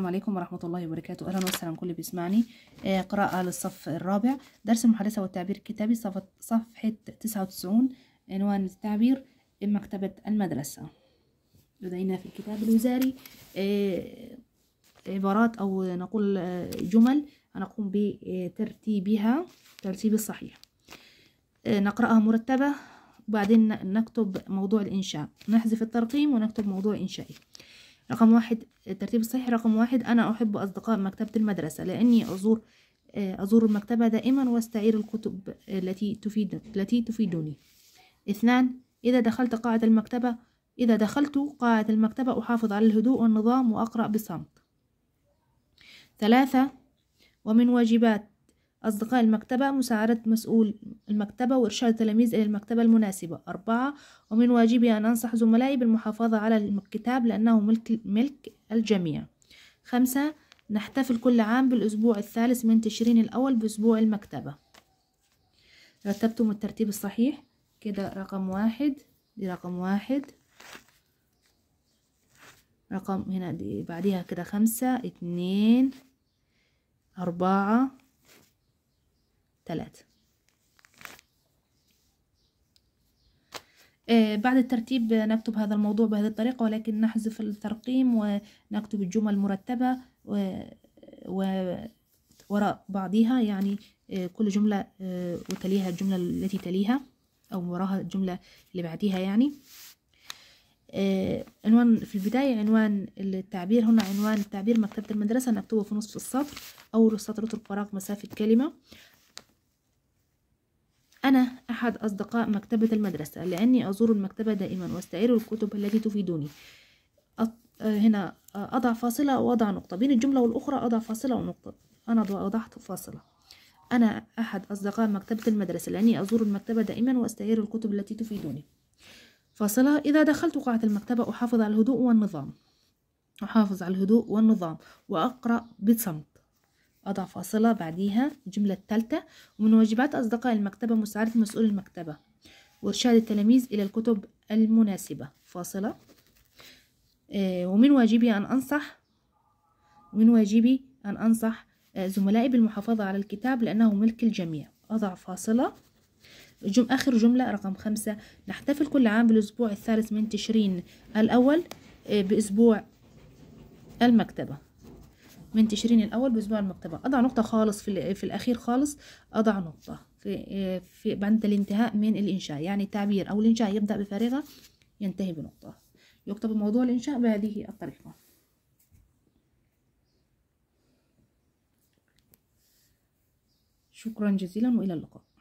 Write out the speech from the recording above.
السلام عليكم ورحمة الله وبركاته أهلا وسهلا كل بيسمعني آه قراءة للصف الرابع درس المحادثة والتعبير الكتابي صفحة 99 عنوان التعبير مكتبة المدرسة لدينا في الكتاب الوزاري آه عبارات أو نقول آه، جمل هنقوم بترتيبها ترتيب الصحيح آه، نقرأها مرتبة وبعدين نكتب موضوع الإنشاء نحذف الترقيم ونكتب موضوع إنشائي رقم واحد الترتيب الصحي رقم واحد أنا أحب أصدقاء مكتبة المدرسة لأني أزور آه، أزور المكتبة دائما واستعير الكتب التي تفيد التي تفيدني اثنان إذا دخلت قاعة المكتبة إذا دخلت قاعة المكتبة أحافظ على الهدوء والنظام وأقرأ بصمت ثلاثة ومن واجبات أصدقاء المكتبة مساعدة مسؤول المكتبة وإرشاد التلاميذ إلى المكتبة المناسبة أربعة ومن واجبي أن أنصح زملائي بالمحافظة على الكتاب لأنه ملك, ملك الجميع خمسة نحتفل كل عام بالأسبوع الثالث من تشرين الأول بأسبوع المكتبة رتبتم الترتيب الصحيح كده رقم واحد دي رقم واحد رقم هنا دي بعديها كده خمسة اتنين أربعة ثلاثة آه، بعد الترتيب نكتب هذا الموضوع بهذه الطريقة ولكن نحذف الترقيم ونكتب الجمل مرتبة و... وراء بعضها يعني آه، كل جملة آه، وتليها الجملة التي تليها أو وراها الجملة اللي بعديها يعني عنوان في البداية عنوان التعبير هنا عنوان التعبير مكتبة المدرسة نكتبه في نصف السطر أول السطر اترك فراغ مسافة كلمة أنا أحد أصدقاء مكتبة المدرسة لأني أزور المكتبة دائما واستعير الكتب التي تفيدني أط... هنا أضع فاصلة وأضع نقطة بين الجملة والأخرى أضع فاصلة ونقطة أنا وضعت فاصلة أنا أحد أصدقاء مكتبة المدرسة لأني أزور المكتبة دائما وأستعير الكتب التي تفيدني فاصلة إذا دخلت قاعة المكتبة أحافظ على الهدوء والنظام أحافظ على الهدوء والنظام وأقرأ بصمت أضع فاصلة بعديها الجملة الثالثة ومن واجبات أصدقاء المكتبة مساعدة مسؤول المكتبة وإرشاد التلاميذ إلى الكتب المناسبة فاصلة آه، ومن واجبي أن أنصح ومن واجبي أن أنصح آه، زملائي بالمحافظة على الكتاب لأنه ملك الجميع أضع فاصلة جم آخر جملة رقم خمسة نحتفل كل عام بالأسبوع الثالث من تشرين الأول آه، بأسبوع المكتبة من تشرين الأول باسبوع المكتبه أضع نقطة خالص في, في الأخير خالص أضع نقطة في, في الانتهاء من الإنشاء يعني التعبير أو الإنشاء يبدأ بفارغة ينتهي بنقطة يكتب موضوع الإنشاء بهذه الطريقة شكرا جزيلا وإلى اللقاء